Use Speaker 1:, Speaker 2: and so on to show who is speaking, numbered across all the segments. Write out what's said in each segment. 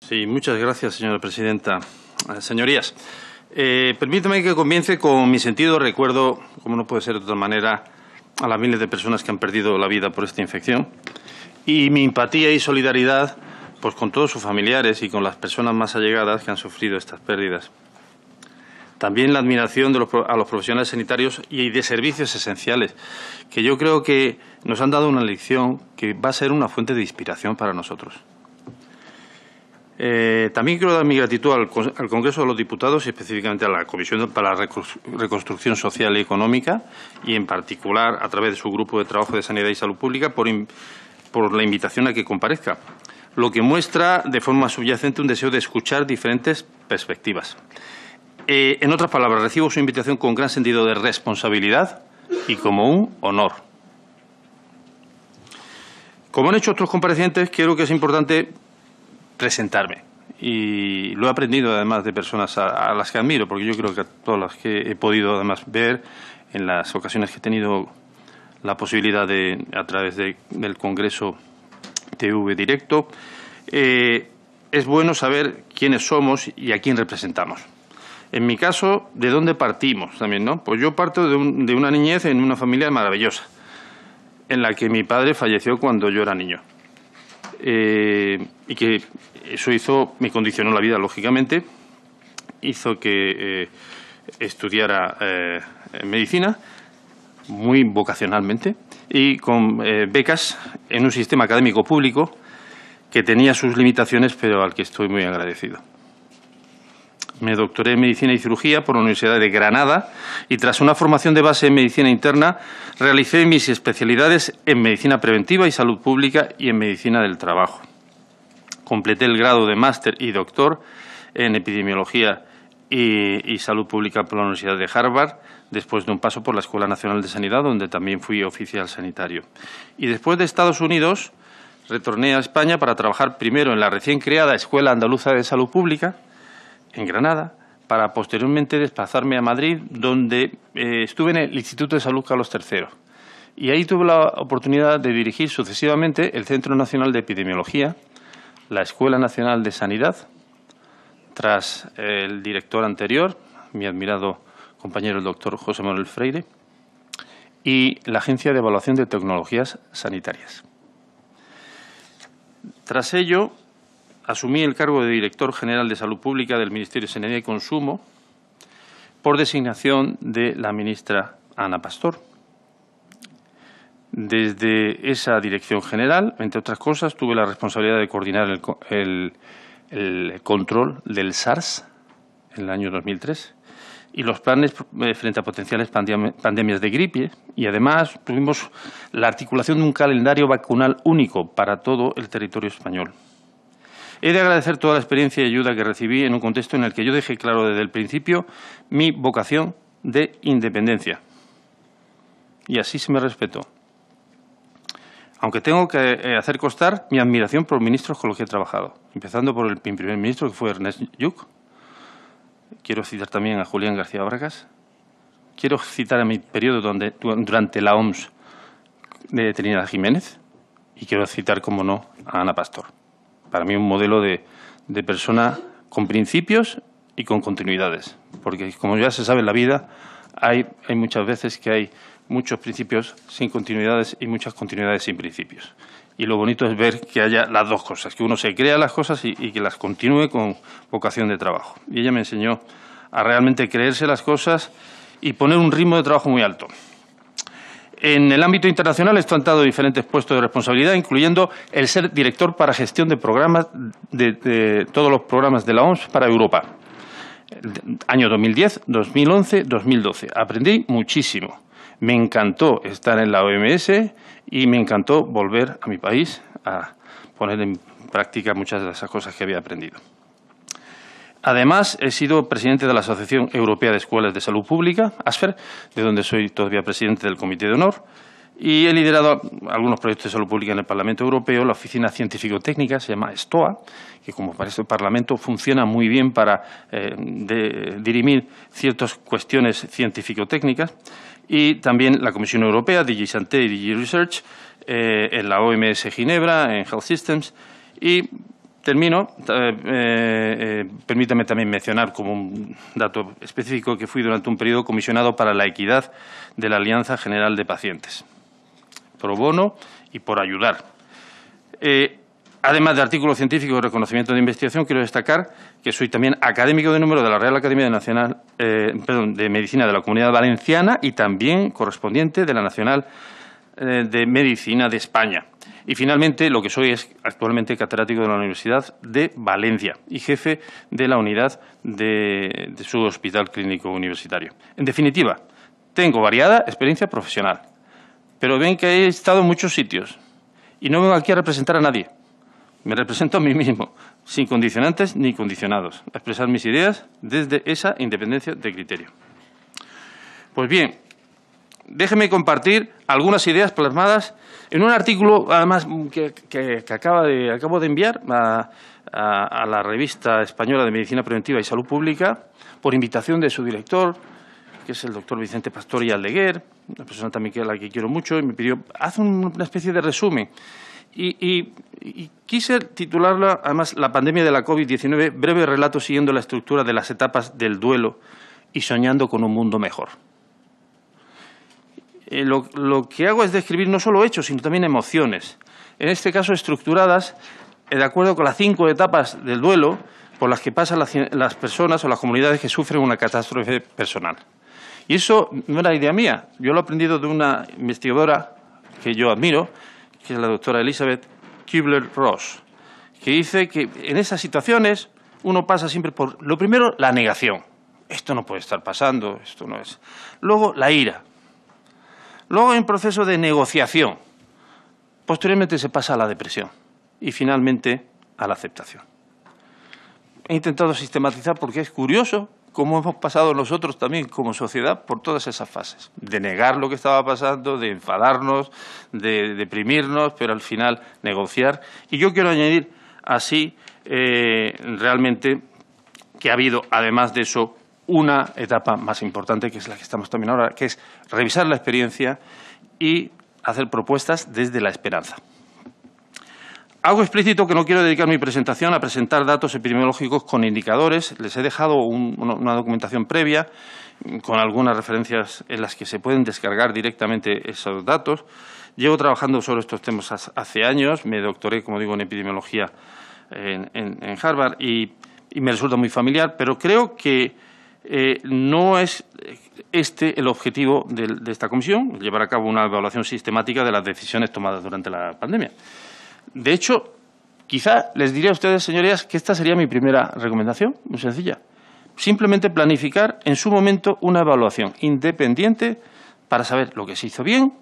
Speaker 1: Sí, muchas gracias, señora presidenta. Eh, señorías, eh, permítame que comience con mi sentido recuerdo, como no puede ser de otra manera, a las miles de personas que han perdido la vida por esta infección y mi empatía y solidaridad pues, con todos sus familiares y con las personas más allegadas que han sufrido estas pérdidas. También la admiración de los, a los profesionales sanitarios y de servicios esenciales, que yo creo que nos han dado una lección que va a ser una fuente de inspiración para nosotros. Eh, también quiero dar mi gratitud al, Congreso de los Diputados y específicamente a la Comisión para la Reconstrucción Social y Económica y, en particular, a través de su grupo de trabajo de Sanidad y Salud Pública, por, la invitación a que comparezca, lo que muestra de forma subyacente un deseo de escuchar diferentes perspectivas. Eh, en otras palabras, recibo su invitación con gran sentido de responsabilidad y como un honor. Como han hecho otros comparecientes, creo que es importante presentarme. Y lo he aprendido además de personas a, las que admiro, porque yo creo que a todas las que he podido además ver en las ocasiones que he tenido la posibilidad de, a través del Congreso TV Directo, eh, es bueno saber quiénes somos y a quién representamos. En mi caso, ¿de dónde partimos también? ¿no? Pues yo parto de una niñez en una familia maravillosa, en la que mi padre falleció cuando yo era niño. Eh, y que eso hizo, me condicionó la vida, lógicamente, hizo que eh, estudiara eh, medicina muy vocacionalmente y con becas en un sistema académico público que tenía sus limitaciones, pero al que estoy muy agradecido. Me doctoré en Medicina y Cirugía por la Universidad de Granada y tras una formación de base en Medicina Interna realicé mis especialidades en Medicina Preventiva y Salud Pública y en Medicina del Trabajo. Completé el grado de máster y doctor en Epidemiología y, Salud Pública por la Universidad de Harvard, después de un paso por la Escuela Nacional de Sanidad, donde también fui oficial sanitario. Y después de Estados Unidos, retorné a España para trabajar primero en la recién creada Escuela Andaluza de Salud Pública en Granada, para posteriormente desplazarme a Madrid, donde eh, estuve en el Instituto de Salud Carlos III. Y ahí tuve la oportunidad de dirigir sucesivamente el Centro Nacional de Epidemiología, la Escuela Nacional de Sanidad, tras el director anterior, mi admirado compañero el doctor José Manuel Freire, y la Agencia de Evaluación de Tecnologías Sanitarias. Tras ello, asumí el cargo de Director General de Salud Pública del Ministerio de Sanidad y Consumo por designación de la ministra Ana Pastor. Desde esa dirección general, entre otras cosas, tuve la responsabilidad de coordinar el, control del SARS en el año 2003 y los planes eh, frente a potenciales pandemias de gripe. Y además tuvimos la articulación de un calendario vacunal único para todo el territorio español. He de agradecer toda la experiencia y ayuda que recibí en un contexto en el que yo dejé claro desde el principio mi vocación de independencia. Y así se me respetó. Aunque tengo que eh, hacer costar mi admiración por los ministros con los que he trabajado, empezando por el primer ministro, que fue Ernest Yuc. Quiero citar también a Julián García Vargas. Quiero citar a mi periodo donde, durante la OMS de Trinidad Jiménez. Y quiero citar, como no, a Ana Pastor para mí un modelo de, persona con principios y con continuidades. Porque como ya se sabe en la vida, hay, hay muchas veces que hay muchos principios sin continuidades y muchas continuidades sin principios. Y lo bonito es ver que haya las dos cosas, que uno se crea las cosas y que las continúe con vocación de trabajo. Y ella me enseñó a realmente creerse las cosas y poner un ritmo de trabajo muy alto. En el ámbito internacional he en diferentes puestos de responsabilidad, incluyendo el ser director para gestión de programas de, de todos los programas de la OMS para Europa. Año 2010, 2011, 2012. Aprendí muchísimo. Me encantó estar en la OMS y me encantó volver a mi país a poner en práctica muchas de esas cosas que había aprendido. Además, he sido presidente de la Asociación Europea de Escuelas de Salud Pública, ASFER, de donde soy todavía presidente del Comité de Honor, y he liderado algunos proyectos de salud pública en el Parlamento Europeo. La Oficina Científico-Técnica se llama STOA, que como parece el Parlamento funciona muy bien para eh, dirimir ciertas cuestiones científico-técnicas. Y también la Comisión Europea, DigiSanté y DigiResearch, eh, en la OMS Ginebra, en Health Systems. Y Termino. Eh, eh, permítame también mencionar como un dato específico que fui durante un periodo comisionado para la equidad de la Alianza General de Pacientes, por bono y por ayudar. Eh, además de artículo científico de reconocimiento de investigación, quiero destacar que soy también académico de número de la Real Academia Nacional, de Medicina de la Comunidad Valenciana y también correspondiente de la Nacional de Medicina de España. Y finalmente, lo que soy es actualmente catedrático de la Universidad de Valencia y jefe de la unidad de, su Hospital Clínico Universitario. En definitiva, tengo variada experiencia profesional, pero ven que he estado en muchos sitios y no vengo aquí a representar a nadie. Me represento a mí mismo, sin condicionantes ni condicionados, a expresar mis ideas desde esa independencia de criterio. Pues bien, déjeme compartir algunas ideas plasmadas en un artículo, además, que, acabo de enviar a, a, la revista española de Medicina Preventiva y Salud Pública, por invitación de su director, que es el doctor Vicente Pastor y Aldeguer, una persona también que, a la que quiero mucho, y me pidió, haz una especie de resumen. Y, y, quise titularla, además, La pandemia de la COVID-19, breve relato siguiendo la estructura de las etapas del duelo y soñando con un mundo mejor. Eh, lo, que hago es describir no solo hechos, sino también emociones. En este caso, estructuradas eh, de acuerdo con las cinco etapas del duelo por las que pasan las, las, personas o las comunidades que sufren una catástrofe personal. Y eso no era idea mía. Yo lo he aprendido de una investigadora que yo admiro, que es la doctora Elizabeth Kubler-Ross, que dice que en esas situaciones uno pasa siempre por, lo primero, la negación. Esto no puede estar pasando, esto no es. Luego, la ira. Luego hay un proceso de negociación. Posteriormente se pasa a la depresión y finalmente a la aceptación. He intentado sistematizar porque es curioso cómo hemos pasado nosotros también como sociedad por todas esas fases. De negar lo que estaba pasando, de enfadarnos, de deprimirnos, pero al final negociar. Y yo quiero añadir así eh, realmente que ha habido, además de eso, una etapa más importante, que es la que estamos también ahora, que es revisar la experiencia y hacer propuestas desde la esperanza. Hago explícito que no quiero dedicar mi presentación a presentar datos epidemiológicos con indicadores. Les he dejado una documentación previa con algunas referencias en las que se pueden descargar directamente esos datos. Llevo trabajando sobre estos temas hace años. Me doctoré, como digo, en epidemiología en, Harvard y, y, me resulta muy familiar, pero creo que eh, no es eh, este el objetivo de, esta comisión, llevar a cabo una evaluación sistemática de las decisiones tomadas durante la pandemia. De hecho, quizá les diría a ustedes, señorías, que esta sería mi primera recomendación, muy sencilla. Simplemente planificar en su momento una evaluación independiente para saber lo que se hizo bien,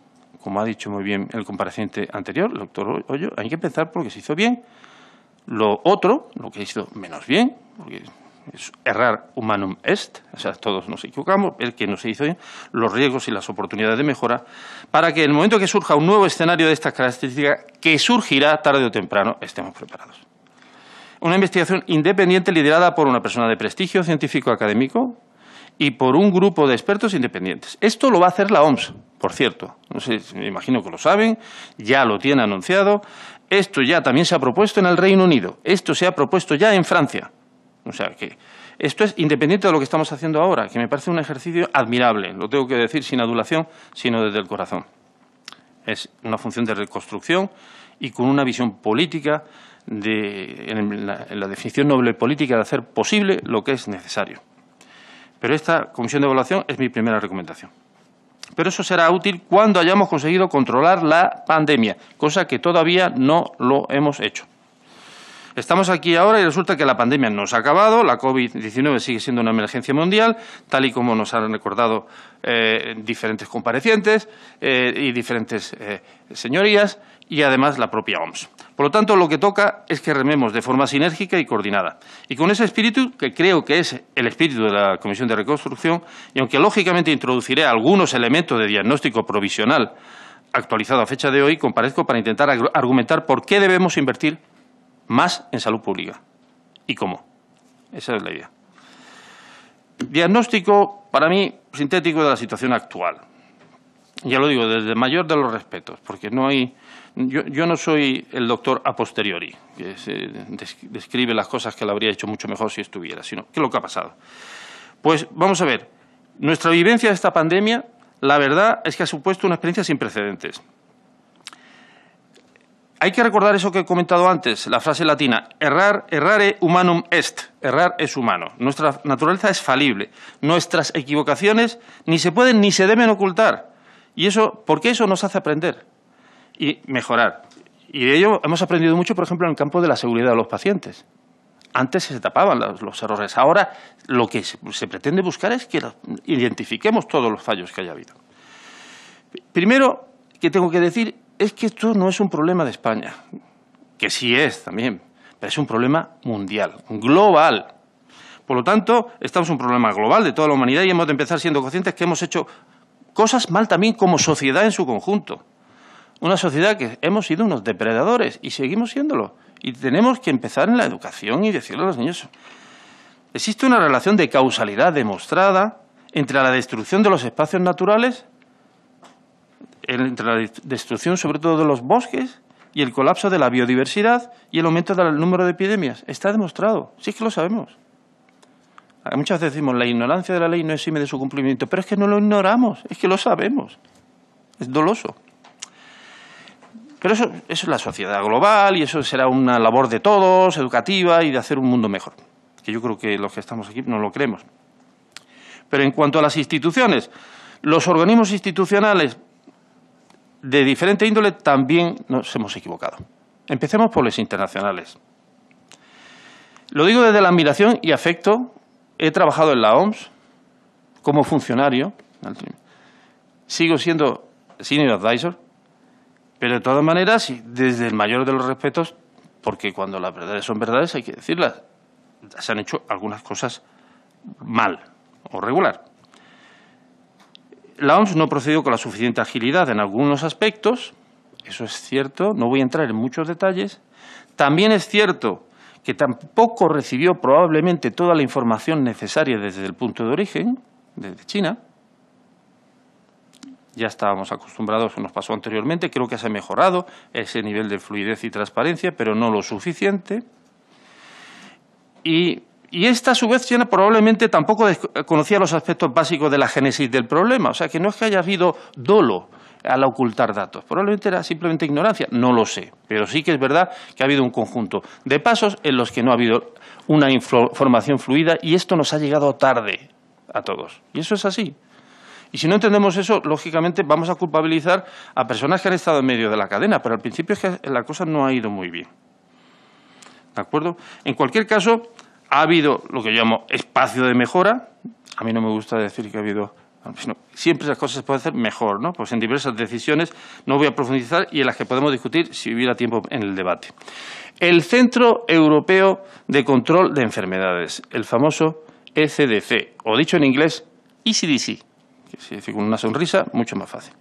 Speaker 1: como ha dicho muy bien el compareciente anterior, el doctor Hoyo, hay que pensar por lo que se hizo bien, lo otro, lo que se hizo menos bien, porque errar humanum est, o sea, todos nos equivocamos, el que nos hizo los riesgos y las oportunidades de mejora, para que en el momento que surja un nuevo escenario de estas características, que surgirá tarde o temprano, estemos preparados. Una investigación independiente liderada por una persona de prestigio científico académico y por un grupo de expertos independientes. Esto lo va a hacer la OMS, por cierto. No sé, me imagino que lo saben, ya lo tiene anunciado. Esto ya también se ha propuesto en el Reino Unido, esto se ha propuesto ya en Francia. O sea, que esto es independiente de lo que estamos haciendo ahora, que me parece un ejercicio admirable, lo tengo que decir sin adulación, sino desde el corazón. Es una función de reconstrucción y con una visión política, de, la, en la definición noble política de hacer posible lo que es necesario. Pero esta comisión de evaluación es mi primera recomendación. Pero eso será útil cuando hayamos conseguido controlar la pandemia, cosa que todavía no lo hemos hecho. Estamos aquí ahora y resulta que la pandemia no se ha acabado, la COVID-19 sigue siendo una emergencia mundial, tal y como nos han recordado eh, diferentes comparecientes eh, y diferentes eh, señorías y además la propia OMS. Por lo tanto, lo que toca es que rememos de forma sinérgica y coordinada. Y con ese espíritu, que creo que es el espíritu de la Comisión de Reconstrucción, y aunque lógicamente introduciré algunos elementos de diagnóstico provisional actualizado a fecha de hoy, comparezco para intentar argumentar por qué debemos invertir más en salud pública. ¿Y cómo? Esa es la idea. Diagnóstico, para mí, sintético de la situación actual. Ya lo digo, desde mayor de los respetos, porque no hay... Yo, yo no soy el doctor a posteriori, que describe las cosas que le habría hecho mucho mejor si estuviera, sino qué es lo que ha pasado. Pues vamos a ver, nuestra vivencia de esta pandemia, la verdad es que ha supuesto una experiencia sin precedentes hay que recordar eso que he comentado antes, la frase latina, errar, errare humanum est, errar es humano. Nuestra naturaleza es falible, nuestras equivocaciones ni se pueden ni se deben ocultar. Y eso, porque eso nos hace aprender y mejorar. Y de ello hemos aprendido mucho, por ejemplo, en el campo de la seguridad de los pacientes. Antes se tapaban los, errores, ahora lo que se, pretende buscar es que identifiquemos todos los fallos que haya habido. Primero, que tengo que decir es que esto no es un problema de España, que sí es también, pero es un problema mundial, global. Por lo tanto, estamos en un problema global de toda la humanidad y hemos de empezar siendo conscientes que hemos hecho cosas mal también como sociedad en su conjunto. Una sociedad que hemos sido unos depredadores y seguimos siéndolo. Y tenemos que empezar en la educación y decirle a los niños. Existe una relación de causalidad demostrada entre la destrucción de los espacios naturales entre la destrucción sobre todo de los bosques y el colapso de la biodiversidad y el aumento del número de epidemias. Está demostrado, sí es que lo sabemos. Ah, muchas veces decimos, la ignorancia de la ley no exime de su cumplimiento, pero es que no lo ignoramos, es que lo sabemos. Es doloso. Pero eso es la sociedad global y eso será una labor de todos, educativa y de hacer un mundo mejor. Que yo creo que los que estamos aquí no lo creemos. Pero en cuanto a las instituciones, los organismos institucionales de diferente índole también nos hemos equivocado. Empecemos por los internacionales. Lo digo desde la admiración y afecto. He trabajado en la OMS como funcionario. Sigo siendo senior advisor. Pero de todas maneras, desde el mayor de los respetos, porque cuando las verdades son verdades hay que decirlas. Se han hecho algunas cosas mal o regular la OMS no procedió con la suficiente agilidad en algunos aspectos, eso es cierto, no voy a entrar en muchos detalles. También es cierto que tampoco recibió probablemente toda la información necesaria desde el punto de origen, desde China. Ya estábamos acostumbrados, nos pasó anteriormente, creo que se ha mejorado ese nivel de fluidez y transparencia, pero no lo suficiente. Y y esta, a su vez, probablemente tampoco eh, conocía los aspectos básicos de la génesis del problema. O sea, que no es que haya habido dolo al ocultar datos. Probablemente era simplemente ignorancia, no lo sé. Pero sí que es verdad que ha habido un conjunto de pasos en los que no ha habido una información fluida y esto nos ha llegado tarde a todos. Y eso es así. Y si no entendemos eso, lógicamente vamos a culpabilizar a personas que han estado en medio de la cadena, pero al principio es que la cosa no ha ido muy bien. ¿De acuerdo? En cualquier caso, ha habido lo que llamo espacio de mejora. A mí no me gusta decir que ha habido... Sino siempre las cosas se pueden hacer mejor, ¿no? Pues en diversas decisiones no voy a profundizar y en las que podemos discutir si hubiera tiempo en el debate. El Centro Europeo de Control de Enfermedades, el famoso ECDC, o dicho en inglés, ECDC, que se dice con una sonrisa, mucho más fácil.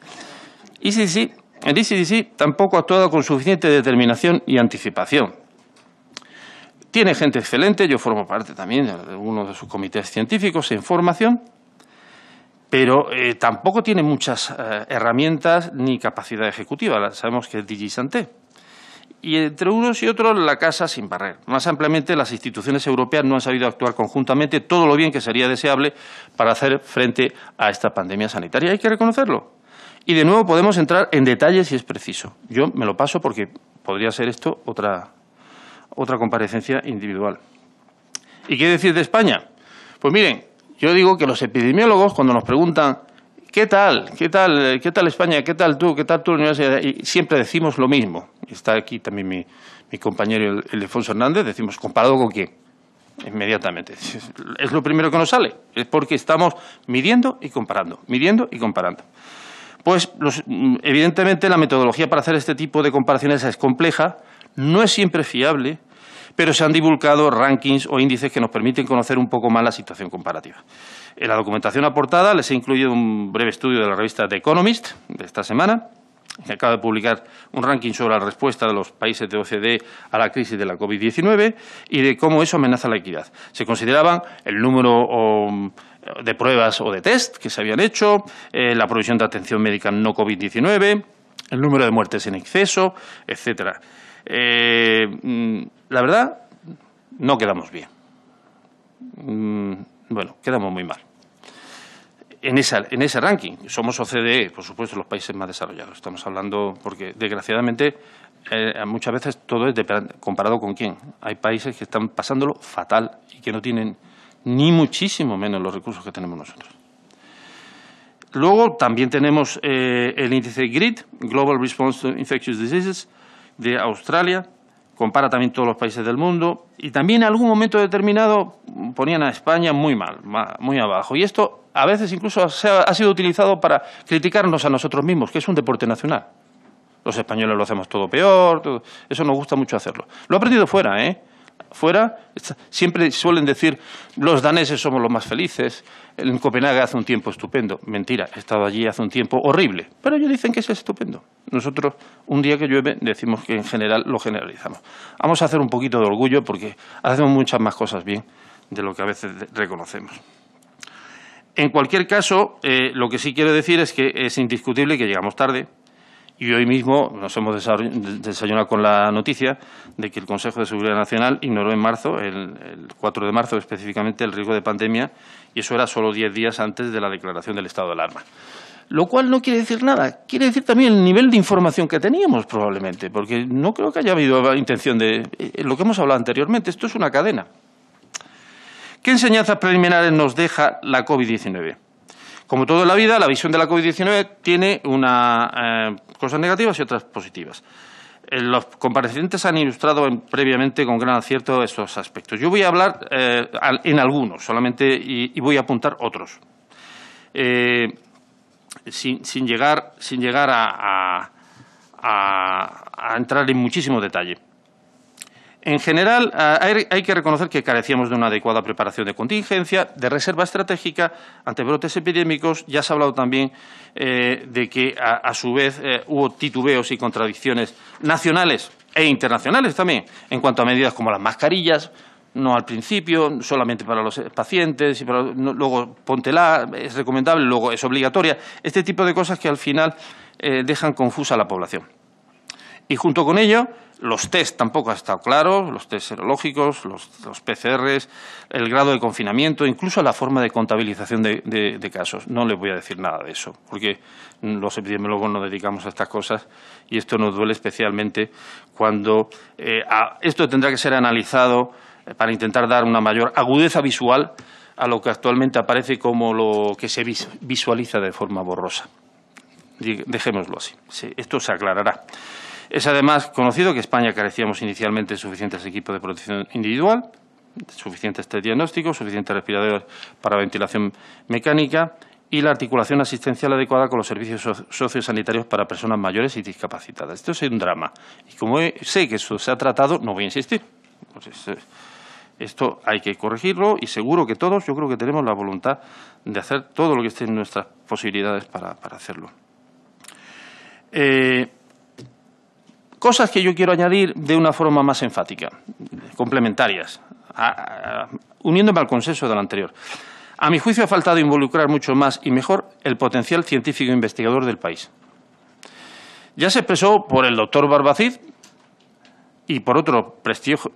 Speaker 1: ECDC, el ECDC tampoco ha actuado con suficiente determinación y anticipación tiene gente excelente, yo formo parte también de uno de sus comités científicos en formación, pero eh, tampoco tiene muchas eh, herramientas ni capacidad ejecutiva. Sabemos que es DigiSanté. Y entre unos y otros, la casa sin barrer. Más ampliamente, las instituciones europeas no han sabido actuar conjuntamente todo lo bien que sería deseable para hacer frente a esta pandemia sanitaria. Hay que reconocerlo. Y de nuevo podemos entrar en detalles si es preciso. Yo me lo paso porque podría ser esto otra otra comparecencia individual. ¿Y qué decir de España? Pues miren, yo digo que los epidemiólogos cuando nos preguntan ¿qué tal? ¿Qué tal? ¿Qué tal España? ¿Qué tal tú? ¿Qué tal tu universidad? siempre decimos lo mismo. Está aquí también mi, compañero elfonso Hernández, decimos comparado con quién inmediatamente. Es lo primero que nos sale, es porque estamos midiendo y comparando, midiendo y comparando. Pues mm, evidentemente la metodología para hacer este tipo de comparaciones es compleja, no es siempre fiable, pero se han divulgado rankings o índices que nos permiten conocer un poco más la situación comparativa. En la documentación aportada les he incluido un breve estudio de la revista The Economist de esta semana, que acaba de publicar un ranking sobre la respuesta de los países de OCDE a la crisis de la COVID-19 y de cómo eso amenaza la equidad. Se consideraban el número de pruebas o de test que se habían hecho, eh, la provisión de atención médica no COVID-19, el número de muertes en exceso, etcétera. Eh, mm, la verdad, no quedamos bien. Mm, bueno, quedamos muy mal. En, esa, en ese ranking, somos OCDE, por supuesto, los países más desarrollados. Estamos hablando, porque desgraciadamente eh, muchas veces todo es comparado con quién. Hay países que están pasándolo fatal y que no tienen ni muchísimo menos los recursos que tenemos nosotros. Luego también tenemos eh, el índice GRID, Global Response to Infectious Diseases, de Australia. Compara también todos los países del mundo. Y también en algún momento determinado ponían a España muy mal, muy abajo. Y esto a veces incluso ha sido utilizado para criticarnos a nosotros mismos, que es un deporte nacional. Los españoles lo hacemos todo peor, eso nos gusta mucho hacerlo. Lo ha aprendido fuera, ¿eh? Fuera siempre suelen decir los daneses somos los más felices, en Copenhague hace un tiempo estupendo. Mentira, he estado allí hace un tiempo horrible. Pero ellos dicen que es estupendo. Nosotros, un día que llueve, decimos que en general lo generalizamos. Vamos a hacer un poquito de orgullo porque hacemos muchas más cosas bien de lo que a veces reconocemos. En cualquier caso, eh, lo que sí quiero decir es que es indiscutible que llegamos tarde, y hoy mismo nos hemos desayunado con la noticia de que el Consejo de Seguridad Nacional ignoró en marzo, el, 4 de marzo específicamente, el riesgo de pandemia, y eso era solo 10 días antes de la declaración del estado de alarma lo cual no quiere decir nada. Quiere decir también el nivel de información que teníamos, probablemente, porque no creo que haya habido intención de. Eh, lo que hemos hablado anteriormente, esto es una cadena. ¿Qué enseñanzas preliminares nos deja la COVID-19? Como todo en la vida, la visión de la COVID-19 tiene una eh, cosas negativas y otras positivas. Eh, los comparecientes han ilustrado previamente con gran acierto estos aspectos. Yo voy a hablar eh, en algunos solamente y, voy a apuntar otros. Eh, sin, llegar, sin llegar a entrar en muchísimo detalle. En general, hay, que reconocer que carecíamos de una adecuada preparación de contingencia, de reserva estratégica ante brotes epidémicos. Ya se ha hablado también eh, de que, a, su vez, eh, hubo titubeos y contradicciones nacionales e internacionales también en cuanto a medidas como las mascarillas, no al principio, solamente para los pacientes, y para, luego póntela, es recomendable, luego es obligatoria. Este tipo de cosas que al final eh, dejan confusa a la población. Y junto con ello, los test tampoco ha estado claro, los test serológicos, los, PCRs, el grado de confinamiento, incluso la forma de contabilización de, casos. No les voy a decir nada de eso, porque los epidemiólogos nos dedicamos a estas cosas y esto nos duele especialmente cuando eh, esto tendrá que ser analizado eh, para intentar dar una mayor agudeza visual a lo que actualmente aparece como lo que se visualiza de forma borrosa. Dejémoslo así. Esto se aclarará. Es además conocido que España carecíamos inicialmente de suficientes equipos de protección individual, suficientes test diagnósticos, suficientes respiradores para ventilación mecánica y la articulación asistencial adecuada con los servicios sociosanitarios para personas mayores y discapacitadas. Esto es un drama. Y como sé que eso se ha tratado, no voy a insistir. Pues eh, esto hay que corregirlo y seguro que todos, yo creo que tenemos la voluntad de hacer todo lo que esté en nuestras posibilidades para, hacerlo. Eh, Cosas que yo quiero añadir de una forma más enfática, complementarias, uniéndome al consenso de del anterior. A mi juicio ha faltado involucrar mucho más y mejor el potencial científico investigador del país. Ya se expresó por el doctor Barbacid y por otros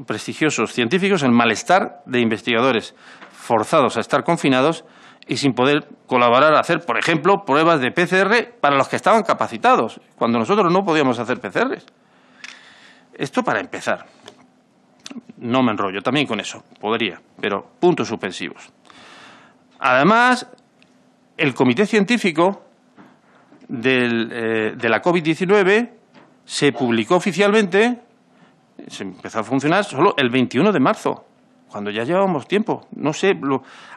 Speaker 1: prestigiosos científicos el malestar de investigadores forzados a estar confinados y sin poder colaborar a hacer, por ejemplo, pruebas de PCR para los que estaban capacitados, cuando nosotros no podíamos hacer PCRs. Esto para empezar. No me enrollo también con eso, podría, pero puntos suspensivos. Además, el comité científico eh, de la COVID-19 se publicó oficialmente, se empezó a funcionar solo el 21 de marzo cuando ya llevábamos tiempo. No sé,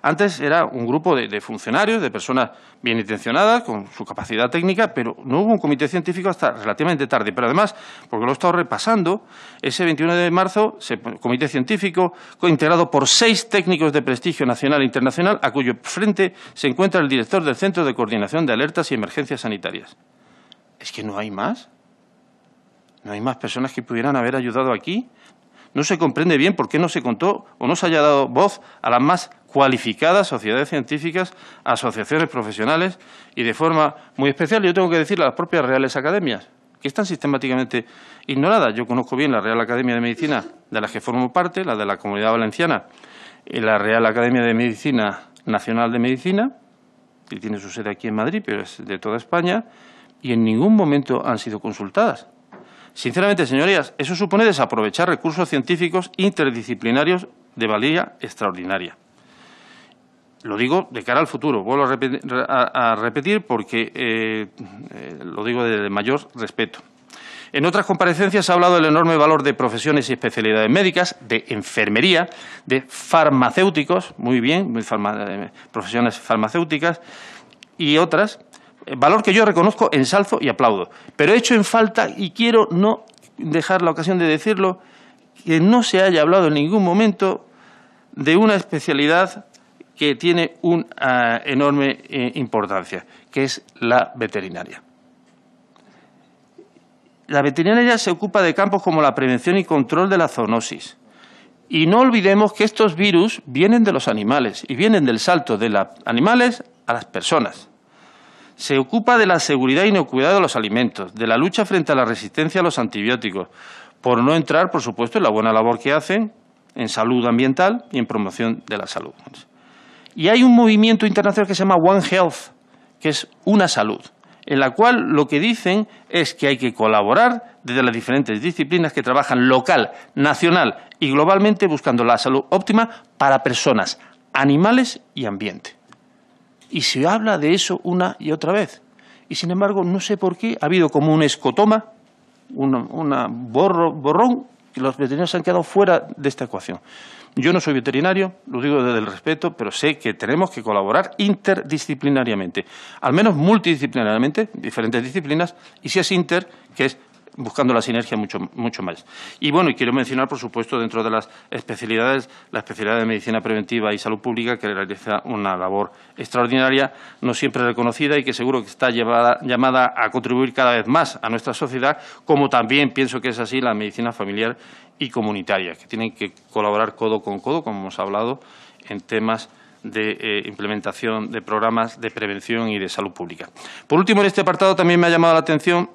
Speaker 1: antes era un grupo de, funcionarios, de personas bien intencionadas, con su capacidad técnica, pero no hubo un comité científico hasta relativamente tarde. Pero además, porque lo he estado repasando, ese 21 de marzo, se, comité científico integrado por seis técnicos de prestigio nacional e internacional, a cuyo frente se encuentra el director del Centro de Coordinación de Alertas y Emergencias Sanitarias. Es que no hay más. No hay más personas que pudieran haber ayudado aquí no se comprende bien por qué no se contó o no se haya dado voz a las más cualificadas sociedades científicas, asociaciones profesionales y de forma muy especial, yo tengo que decir, a las propias reales academias, que están sistemáticamente ignoradas. Yo conozco bien la Real Academia de Medicina, de la que formo parte, la de la Comunidad Valenciana, y la Real Academia de Medicina Nacional de Medicina, que tiene su sede aquí en Madrid, pero es de toda España, y en ningún momento han sido consultadas. Sinceramente, señorías, eso supone desaprovechar recursos científicos interdisciplinarios de valía extraordinaria. Lo digo de cara al futuro, vuelvo a repetir, porque eh, eh, lo digo de mayor respeto. En otras comparecencias se ha hablado del enorme valor de profesiones y especialidades médicas, de enfermería, de farmacéuticos, muy bien, eh, profesiones farmacéuticas y otras valor que yo reconozco, ensalzo y aplaudo. Pero he hecho en falta, y quiero no dejar la ocasión de decirlo, que no se haya hablado en ningún momento de una especialidad que tiene una eh, enorme eh, importancia, que es la veterinaria. La veterinaria se ocupa de campos como la prevención y control de la zoonosis. Y no olvidemos que estos virus vienen de los animales y vienen del salto de los animales a las personas se ocupa de la seguridad e inocuidad de los alimentos, de la lucha frente a la resistencia a los antibióticos, por no entrar, por supuesto, en la buena labor que hacen en salud ambiental y en promoción de la salud. Y hay un movimiento internacional que se llama One Health, que es una salud, en la cual lo que dicen es que hay que colaborar desde las diferentes disciplinas que trabajan local, nacional y globalmente buscando la salud óptima para personas, animales y ambiente. Y se habla de eso una y otra vez. Y sin embargo, no sé por qué, ha habido como un escotoma, un borrón, que los veterinarios se han quedado fuera de esta ecuación. Yo no soy veterinario, lo digo desde el respeto, pero sé que tenemos que colaborar interdisciplinariamente, al menos multidisciplinariamente, diferentes disciplinas, y si es inter, que es buscando la sinergia mucho, mucho más. Y bueno, y quiero mencionar, por supuesto, dentro de las especialidades, la especialidad de medicina preventiva y salud pública, que realiza una labor extraordinaria, no siempre reconocida y que seguro que está llamada a contribuir cada vez más a nuestra sociedad, como también pienso que es así la medicina familiar y comunitaria, que tienen que colaborar codo con codo, como hemos hablado, en temas de eh, implementación de programas de prevención y de salud pública. Por último, en este apartado también me ha llamado la atención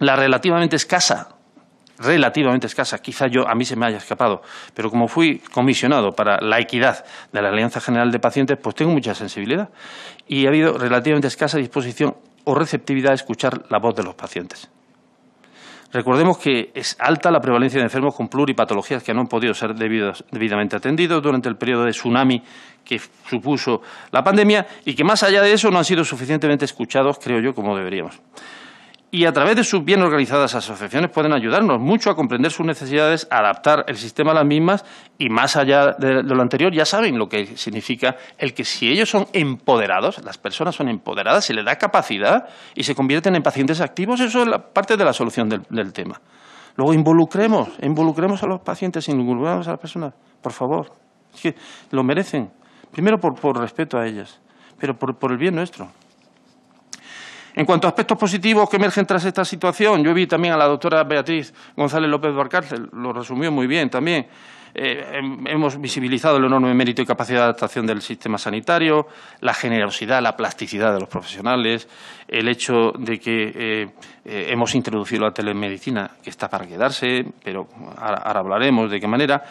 Speaker 1: la relativamente escasa relativamente escasa, quizá yo a mí se me haya escapado, pero como fui comisionado para la equidad de la Alianza General de Pacientes, pues tengo mucha sensibilidad y ha habido relativamente escasa disposición o receptividad a escuchar la voz de los pacientes. Recordemos que es alta la prevalencia de enfermos con pluripatologías que no han podido ser debidamente atendidos durante el periodo de tsunami que supuso la pandemia y que más allá de eso no han sido suficientemente escuchados, creo yo, como deberíamos y a través de sus bien organizadas asociaciones pueden ayudarnos mucho a comprender sus necesidades, adaptar el sistema a las mismas y más allá de lo anterior ya saben lo que significa el que si ellos son empoderados, las personas son empoderadas, se les da capacidad y se convierten en pacientes activos, eso es parte de la solución del, tema. Luego involucremos, involucremos a los pacientes, involucremos a las personas, por favor, es que lo merecen, primero por, por respeto a ellas, pero por, por el bien nuestro. En cuanto a aspectos positivos que emergen tras esta situación, yo vi también a la doctora Beatriz González López Barcárcel, lo resumió muy bien también. Eh, hemos visibilizado el enorme mérito y capacidad de adaptación del sistema sanitario, la generosidad, la plasticidad de los profesionales, el hecho de que eh, eh, hemos introducido la telemedicina, que está para quedarse, pero ahora hablaremos de qué manera.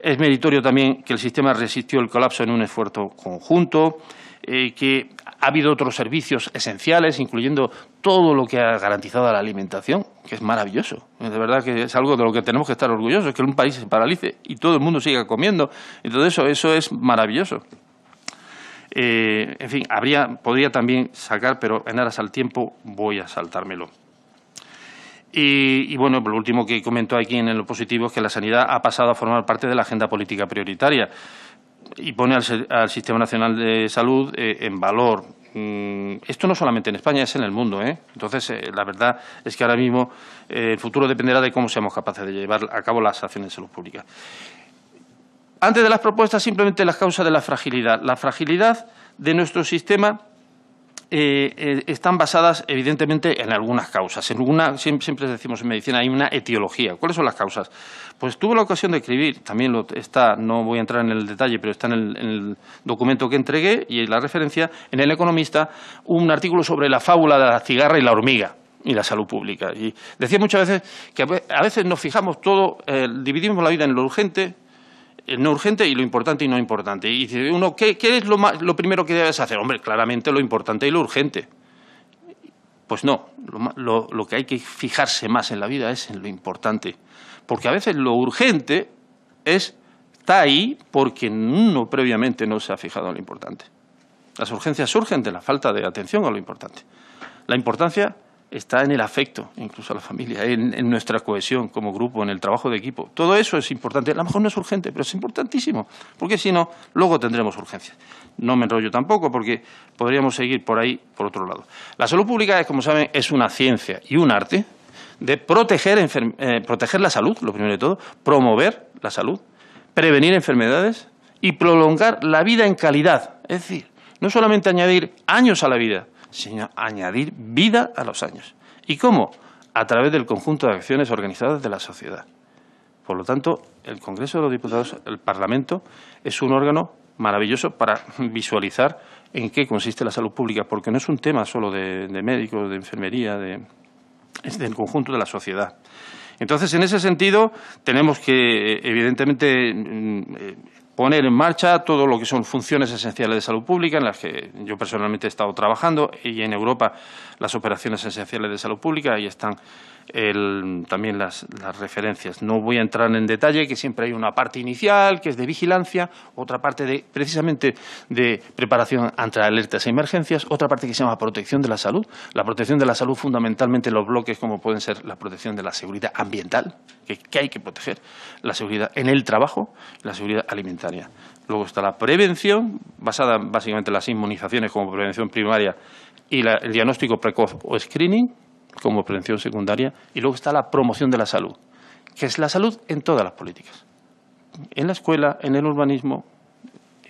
Speaker 1: Es meritorio también que el sistema resistió el colapso en un esfuerzo conjunto. Eh, que ha habido otros servicios esenciales, incluyendo todo lo que ha garantizado la alimentación, que es maravilloso. Eh, de verdad que es algo de lo que tenemos que estar orgullosos, que un país se paralice y todo el mundo siga comiendo. Entonces eso, eso es maravilloso. Eh, en fin, habría, podría también sacar, pero en aras al tiempo voy a saltármelo. Y, y, bueno, lo último que comentó aquí en lo positivo es que la sanidad ha pasado a formar parte de la agenda política prioritaria y pone al, Sistema Nacional de Salud eh, en valor. Mm, esto no solamente en España, es en el mundo. ¿eh? Entonces, eh, la verdad es que ahora mismo el futuro dependerá de cómo seamos capaces de llevar a cabo las acciones de salud pública. Antes de las propuestas, simplemente las causas de la fragilidad. La fragilidad de nuestro sistema están basadas evidentemente en algunas causas. En siempre decimos en medicina hay una etiología. ¿Cuáles son las causas? Pues tuve la ocasión de escribir, también está, no voy a entrar en el detalle, pero está en el, documento que entregué y en la referencia, en El Economista, un artículo sobre la fábula de la cigarra y la hormiga y la salud pública. Y decía muchas veces que a veces nos fijamos todo, eh, dividimos la vida en lo urgente, en no urgente y lo importante y no importante. Y dice uno, ¿qué, es lo, lo, primero que debes hacer? Hombre, claramente lo importante y lo urgente. Pues no, lo, que hay que fijarse más en la vida es en lo importante porque a veces lo urgente es, está ahí porque uno previamente no se ha fijado en lo importante. Las urgencias surgen de la falta de atención a lo importante. La importancia está en el afecto, incluso a la familia, en, en, nuestra cohesión como grupo, en el trabajo de equipo. Todo eso es importante. A lo mejor no es urgente, pero es importantísimo, porque si no, luego tendremos urgencias. No me enrollo tampoco, porque podríamos seguir por ahí, por otro lado. La salud pública, como saben, es una ciencia y un arte, de proteger, eh, proteger la salud, lo primero de todo, promover la salud, prevenir enfermedades y prolongar la vida en calidad. Es decir, no solamente añadir años a la vida, sino añadir vida a los años. ¿Y cómo? A través del conjunto de acciones organizadas de la sociedad. Por lo tanto, el Congreso de los Diputados, el Parlamento, es un órgano maravilloso para visualizar en qué consiste la salud pública, porque no es un tema solo de, de médicos, de enfermería, de, es del conjunto de la sociedad. Entonces, en ese sentido, tenemos que, evidentemente, mm, eh, poner en marcha todo lo que son funciones esenciales de salud pública, en las que yo personalmente he estado trabajando, y en Europa las operaciones esenciales de salud pública, ahí están también las, referencias. No voy a entrar en detalle, que siempre hay una parte inicial, que es de vigilancia, otra parte de precisamente de preparación ante alertas e emergencias, otra parte que se llama protección de la salud. La protección de la salud fundamentalmente los bloques como pueden ser la protección de la seguridad ambiental, que, hay que proteger, la seguridad en el trabajo, la seguridad alimentaria. Luego está la prevención, basada básicamente en las inmunizaciones como prevención primaria y el diagnóstico precoz o screening, como prevención secundaria, y luego está la promoción de la salud, que es la salud en todas las políticas, en la escuela, en el urbanismo,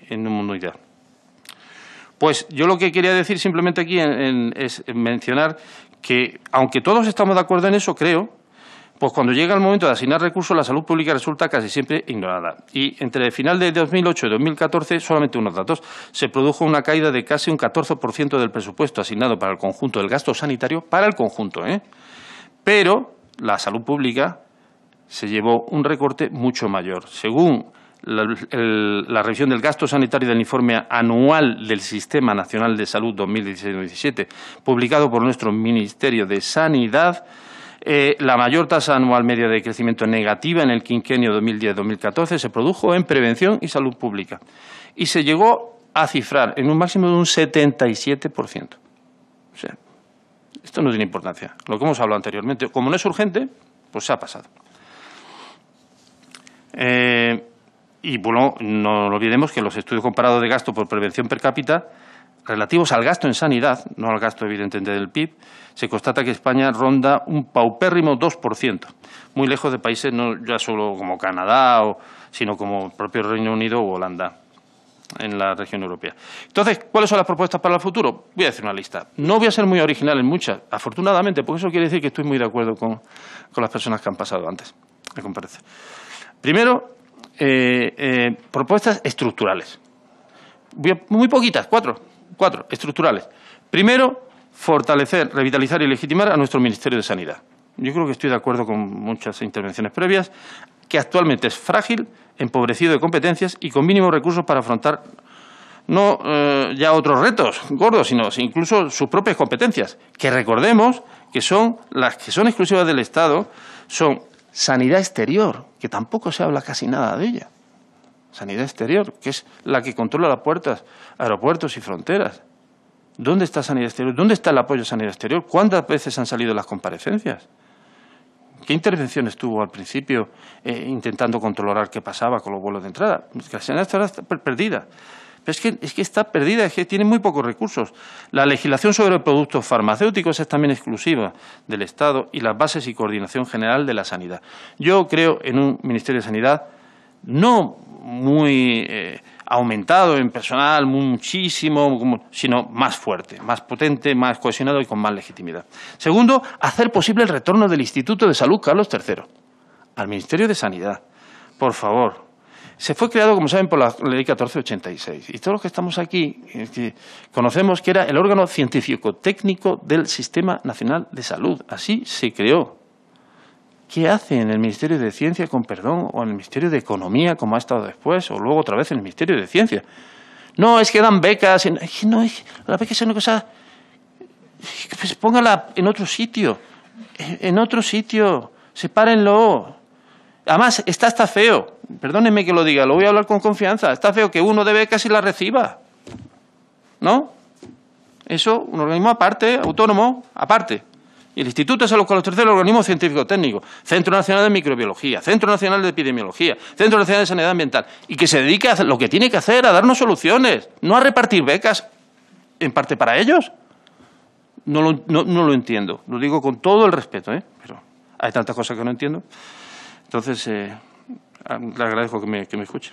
Speaker 1: en mundo ideal Pues yo lo que quería decir simplemente aquí es mencionar que, aunque todos estamos de acuerdo en eso, creo, pues cuando llega el momento de asignar recursos, la salud pública resulta casi siempre ignorada. Y entre el final de 2008 y 2014, solamente unos datos, se produjo una caída de casi un 14% del presupuesto asignado para el conjunto del gasto sanitario, para el conjunto. ¿eh? Pero la salud pública se llevó un recorte mucho mayor. Según la, la, revisión del gasto sanitario del informe anual del Sistema Nacional de Salud 2016-2017, publicado por nuestro Ministerio de Sanidad, eh, la mayor tasa anual media de crecimiento negativa en el quinquenio 2010-2014 se produjo en prevención y salud pública y se llegó a cifrar en un máximo de un 77%. O sea, esto no tiene importancia, lo que hemos hablado anteriormente. Como no es urgente, pues se ha pasado. Eh, y bueno, no olvidemos que los estudios comparados de gasto por prevención per cápita relativos al gasto en sanidad, no al gasto evidentemente del PIB, se constata que España ronda un paupérrimo 2%, muy lejos de países no ya solo como Canadá, o, sino como el propio Reino Unido o Holanda en la región europea. Entonces, ¿cuáles son las propuestas para el futuro? Voy a hacer una lista. No voy a ser muy original en muchas, afortunadamente, porque eso quiere decir que estoy muy de acuerdo con, con las personas que han pasado antes, me comparece. Primero, eh, eh, propuestas estructurales. muy poquitas, cuatro cuatro, estructurales. Primero, fortalecer, revitalizar y legitimar a nuestro Ministerio de Sanidad. Yo creo que estoy de acuerdo con muchas intervenciones previas, que actualmente es frágil, empobrecido de competencias y con mínimos recursos para afrontar no eh, ya otros retos gordos, sino incluso sus propias competencias, que recordemos que son las que son exclusivas del Estado, son sanidad exterior, que tampoco se habla casi nada de ella. Sanidad Exterior, que es la que controla las puertas, aeropuertos y fronteras. ¿Dónde está Sanidad Exterior? ¿Dónde está el apoyo a Sanidad Exterior? ¿Cuántas veces han salido las comparecencias? ¿Qué intervención estuvo al principio eh, intentando controlar qué pasaba con los vuelos de entrada? La Sanidad Exterior está perdida. Pero es que, es que está perdida, es que tiene muy pocos recursos. La legislación sobre productos farmacéuticos es también exclusiva del Estado y las bases y coordinación general de la sanidad. Yo creo en un Ministerio de Sanidad no muy eh, aumentado en personal, muchísimo, sino más fuerte, más potente, más cohesionado y con más legitimidad. Segundo, hacer posible el retorno del Instituto de Salud Carlos III al Ministerio de Sanidad. Por favor, se fue creado, como saben, por la ley 1486. Y todos los que estamos aquí eh, conocemos que era el órgano científico-técnico del Sistema Nacional de Salud. Así se creó. ¿Qué hace en el Ministerio de Ciencia, con perdón, o en el Ministerio de Economía, como ha estado después, o luego otra vez en el Ministerio de Ciencia? No, es que dan becas. No, es, la beca es una cosa. Pues póngala en otro sitio. En otro sitio. Sepárenlo. Además, está hasta feo. Perdónenme que lo diga, lo voy a hablar con confianza. Está feo que uno de becas y la reciba. ¿No? Eso, un organismo aparte, autónomo, aparte el Instituto es Salud con los terceros organismos científico técnico Centro Nacional de Microbiología, Centro Nacional de Epidemiología, Centro Nacional de Sanidad Ambiental, y que se dedique a lo que tiene que hacer, a darnos soluciones, no a repartir becas en parte para ellos. No lo, entiendo, lo digo con todo el respeto, ¿eh? pero hay tantas cosas que no entiendo. Entonces, eh, ah, le agradezco que me escuche.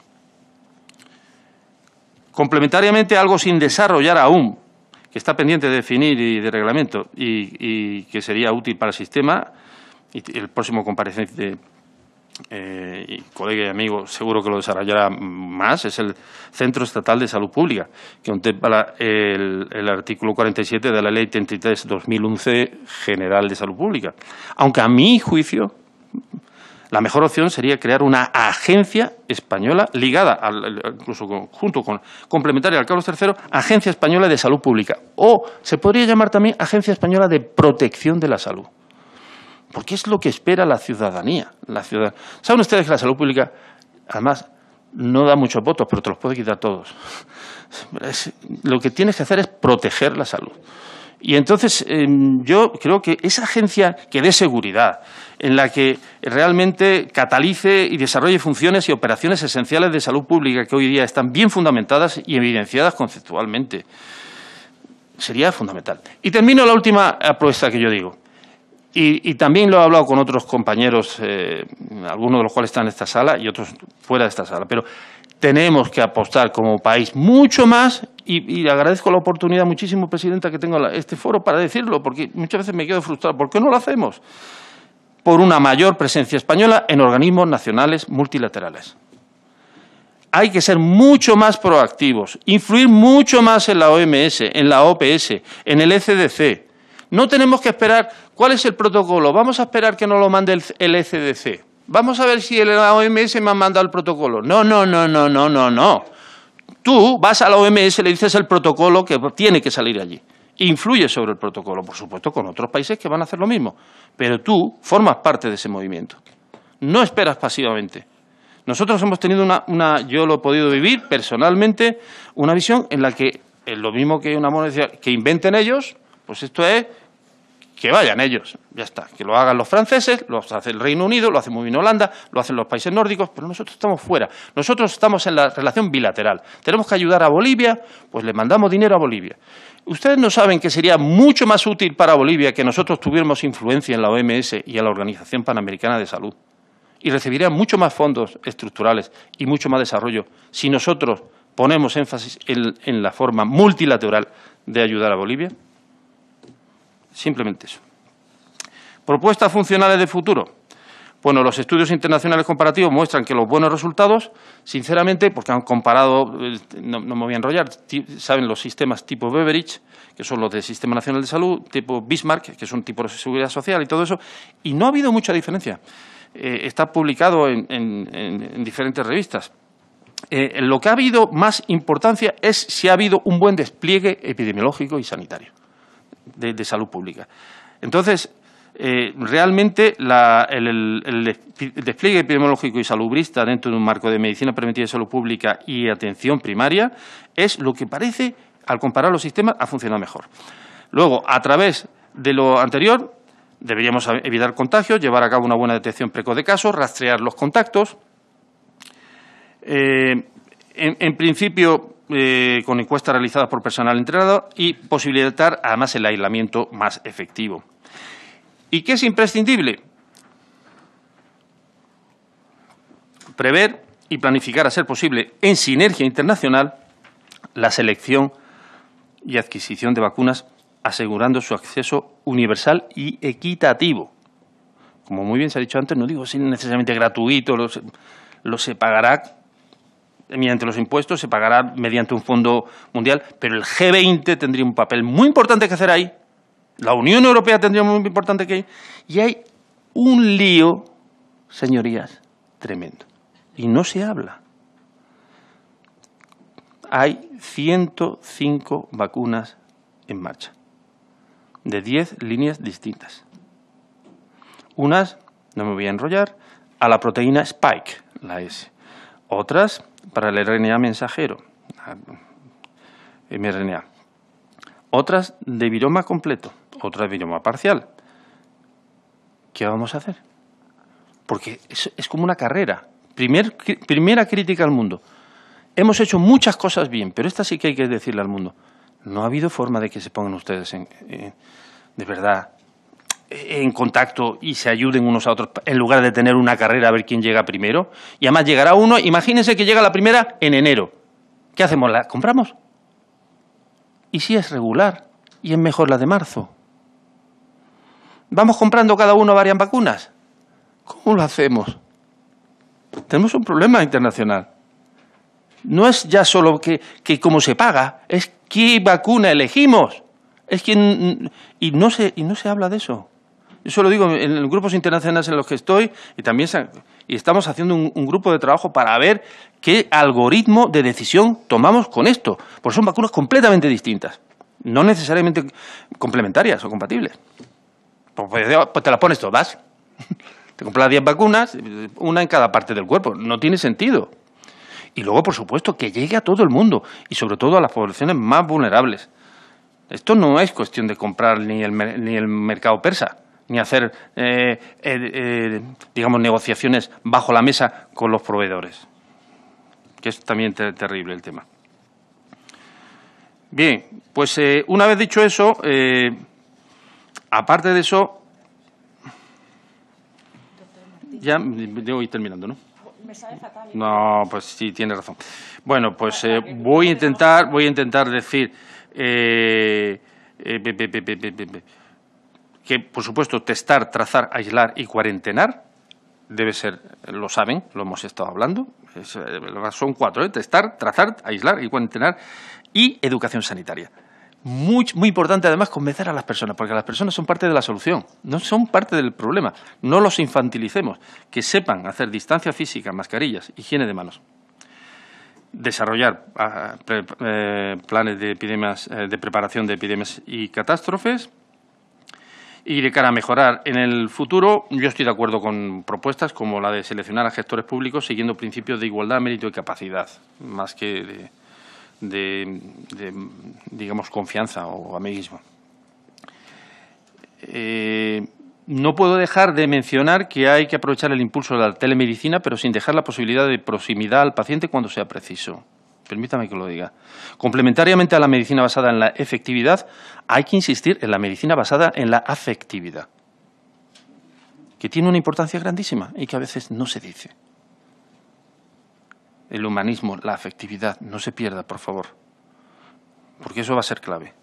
Speaker 1: Complementariamente, algo sin desarrollar aún, que está pendiente de definir y de reglamento y, que sería útil para el sistema. Y el próximo comparecente eh, y colega y amigo, seguro que lo desarrollará más, es el Centro Estatal de Salud Pública, que contempla el, el artículo 47 de la Ley 33-2011 General de Salud Pública. Aunque a mi juicio la mejor opción sería crear una agencia española ligada, al, incluso junto con, complementaria al Carlos III, Agencia Española de Salud Pública. O se podría llamar también Agencia Española de Protección de la Salud. Porque es lo que espera la ciudadanía. La ciudadanía. ¿Saben ustedes que la salud pública, además, no da muchos votos, pero te los puede quitar todos? lo que tienes que hacer es proteger la salud. Y entonces em, yo creo que esa agencia que dé seguridad, en la que realmente catalice y desarrolle funciones y operaciones esenciales de salud pública que hoy día están bien fundamentadas y evidenciadas conceptualmente, sería fundamental. Y termino la última propuesta que yo digo. Y, también lo he hablado con otros compañeros, eh, algunos de los cuales están en esta sala y otros fuera de esta sala. Pero tenemos que apostar como país mucho más y, agradezco la oportunidad muchísimo, Presidenta, que tengo este foro para decirlo, porque muchas veces me quedo frustrado. ¿Por qué no lo hacemos? Por una mayor presencia española en organismos nacionales multilaterales. Hay que ser mucho más proactivos, influir mucho más en la OMS, en la OPS, en el ECDC. No tenemos que esperar cuál es el protocolo, vamos a esperar que nos lo mande el ECDC. Vamos a ver si la OMS me ha mandado el protocolo. No, no, no, no, no, no, no. Tú vas a la OMS, y le dices el protocolo que tiene que salir allí. Influye sobre el protocolo, por supuesto, con otros países que van a hacer lo mismo. Pero tú formas parte de ese movimiento. No esperas pasivamente. Nosotros hemos tenido una, una yo lo he podido vivir personalmente, una visión en la que es lo mismo que una moneda que inventen ellos, pues esto es que vayan ellos, ya está, que lo hagan los franceses, lo hace el Reino Unido, lo hace muy bien Holanda, lo hacen los países nórdicos, pero nosotros estamos fuera, nosotros estamos en la relación bilateral. Tenemos que ayudar a Bolivia, pues le mandamos dinero a Bolivia. Ustedes no saben que sería mucho más útil para Bolivia que nosotros tuviéramos influencia en la OMS y en la Organización Panamericana de Salud. Y recibiría mucho más fondos estructurales y mucho más desarrollo si nosotros ponemos énfasis en la forma multilateral de ayudar a Bolivia. Simplemente eso. Propuestas funcionales de futuro. Bueno, los estudios internacionales comparativos muestran que los buenos resultados, sinceramente, porque han comparado, eh, no, me voy a enrollar, saben los sistemas tipo Beveridge, que son los del Sistema Nacional de Salud, tipo Bismarck, que son tipo de seguridad social y todo eso, y no ha habido mucha diferencia. Eh, está publicado en, diferentes revistas. Eh, lo que ha habido más importancia es si ha habido un buen despliegue epidemiológico y sanitario de, salud pública. Entonces, eh, realmente el, despliegue epidemiológico y salubrista dentro de un marco de medicina preventiva de salud pública y atención primaria es lo que parece, al comparar los sistemas, ha funcionado mejor. Luego, a través de lo anterior, deberíamos evitar contagios, llevar a cabo una buena detección precoz de casos, rastrear los contactos. Eh, en principio, eh, con encuestas realizadas por personal entrenado y posibilitar además el aislamiento más efectivo. ¿Y qué es imprescindible? Prever y planificar, a ser posible, en sinergia internacional, la selección y adquisición de vacunas, asegurando su acceso universal y equitativo. Como muy bien se ha dicho antes, no digo sin necesariamente gratuito, lo se, lo se pagará mediante los impuestos, se pagará mediante un fondo mundial, pero el G20 tendría un papel muy importante que hacer ahí, la Unión Europea tendría un muy importante que ahí, y hay un lío, señorías, tremendo, y no se habla. Hay 105 vacunas en marcha, de 10 líneas distintas. Unas, no me voy a enrollar, a la proteína Spike, la S. Otras para el RNA mensajero, mRNA. Otras de viroma completo, otras de viroma parcial. ¿Qué vamos a hacer? Porque es, como una carrera. primera crítica al mundo. Hemos hecho muchas cosas bien, pero esta sí que hay que decirle al mundo. No ha habido forma de que se pongan ustedes en, eh, de verdad en contacto y se ayuden unos a otros en lugar de tener una carrera a ver quién llega primero. Y además llegará uno, imagínense que llega la primera en enero. ¿Qué hacemos? ¿La compramos? ¿Y si es regular? ¿Y es mejor la de marzo? ¿Vamos comprando cada uno varias vacunas? ¿Cómo lo hacemos? Tenemos un problema internacional. No es ya solo que, que cómo se paga, es qué vacuna elegimos. Es y no se, y no se habla de eso. Yo lo digo en los grupos internacionales en los que estoy y también y estamos haciendo un, grupo de trabajo para ver qué algoritmo de decisión tomamos con esto, porque son vacunas completamente distintas, no necesariamente complementarias o compatibles. Pues, pues, pues te las pones todas. Te compras 10 vacunas, una en cada parte del cuerpo. No tiene sentido. Y luego, por supuesto, que llegue a todo el mundo y sobre todo a las poblaciones más vulnerables. Esto no es cuestión de comprar ni el, ni el mercado persa ni hacer, eh, eh, eh, digamos, negociaciones bajo la mesa con los proveedores, que es también terrible el tema. Bien, pues una vez dicho eso, aparte de eso, ya debo ir terminando, ¿no? Me fatal. No, pues sí, tiene razón. Bueno, pues voy a intentar, voy a intentar decir que, por supuesto, testar, trazar, aislar y cuarentenar debe ser, lo saben, lo hemos estado hablando, eh, son cuatro, ¿eh? testar, trazar, aislar y cuarentenar, y educación sanitaria. Muy, muy importante además convencer a las personas, porque las personas son parte de la solución, no son parte del problema. No los infantilicemos, que sepan hacer distancia física, mascarillas, higiene de manos desarrollar ah, eh, planes de epidemias, de preparación de epidemias y catástrofes, y de cara a mejorar. En el futuro, yo estoy de acuerdo con propuestas como la de seleccionar a gestores públicos siguiendo principios de igualdad, mérito y capacidad, más que de, digamos, confianza o amiguismo. Eh, no puedo dejar de mencionar que hay que aprovechar el impulso de la telemedicina, pero sin dejar la posibilidad de proximidad al paciente cuando sea preciso permítame que lo diga. Complementariamente a la medicina basada en la efectividad, hay que insistir en la medicina basada en la afectividad, que tiene una importancia grandísima y que a veces no se dice. El humanismo, la afectividad, no se pierda, por favor, porque eso va a ser clave.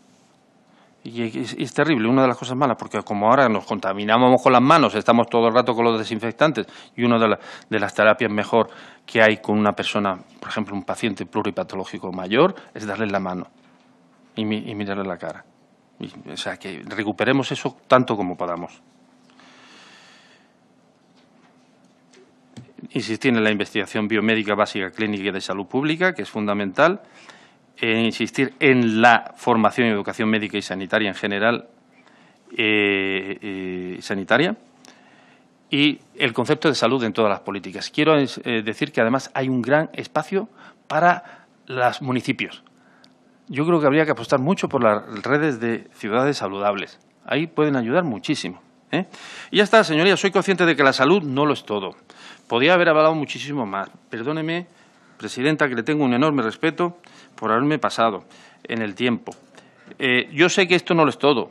Speaker 1: Y es, terrible, una de las cosas malas, porque como ahora nos contaminamos con las manos, estamos todo el rato con los desinfectantes, y una de, las terapias mejor que hay con una persona, por ejemplo, un paciente pluripatológico mayor, es darle la mano y, mirarle la cara. o sea, que recuperemos eso tanto como podamos. Insistir en la investigación biomédica básica clínica y de salud pública, que es fundamental. ...en insistir en la formación y educación médica y sanitaria en general, eh, eh sanitaria, y el concepto de salud en todas las políticas. Quiero eh, decir que además hay un gran espacio para los municipios. Yo creo que habría que apostar mucho por las redes de ciudades saludables. Ahí pueden ayudar muchísimo. ¿eh? Y ya está, señorías soy consciente de que la salud no lo es todo. ...podría haber hablado muchísimo más. Perdóneme, presidenta, que le tengo un enorme respeto por haberme pasado en el tiempo. Eh, yo sé que esto no lo es todo,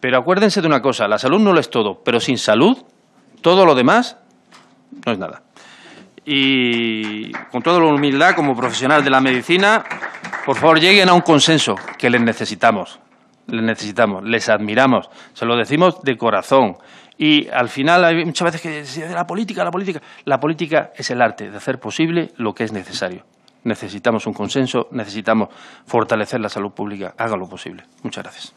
Speaker 1: pero acuérdense de una cosa, la salud no lo es todo, pero sin salud, todo lo demás no es nada. Y con toda la humildad, como profesional de la medicina, por favor lleguen a un consenso que les necesitamos, les necesitamos, les admiramos, se lo decimos de corazón. Y al final hay muchas veces que la política, la política, la política es el arte de hacer posible lo que es necesario necesitamos un consenso, necesitamos fortalecer la salud pública. Haga lo posible. Muchas gracias.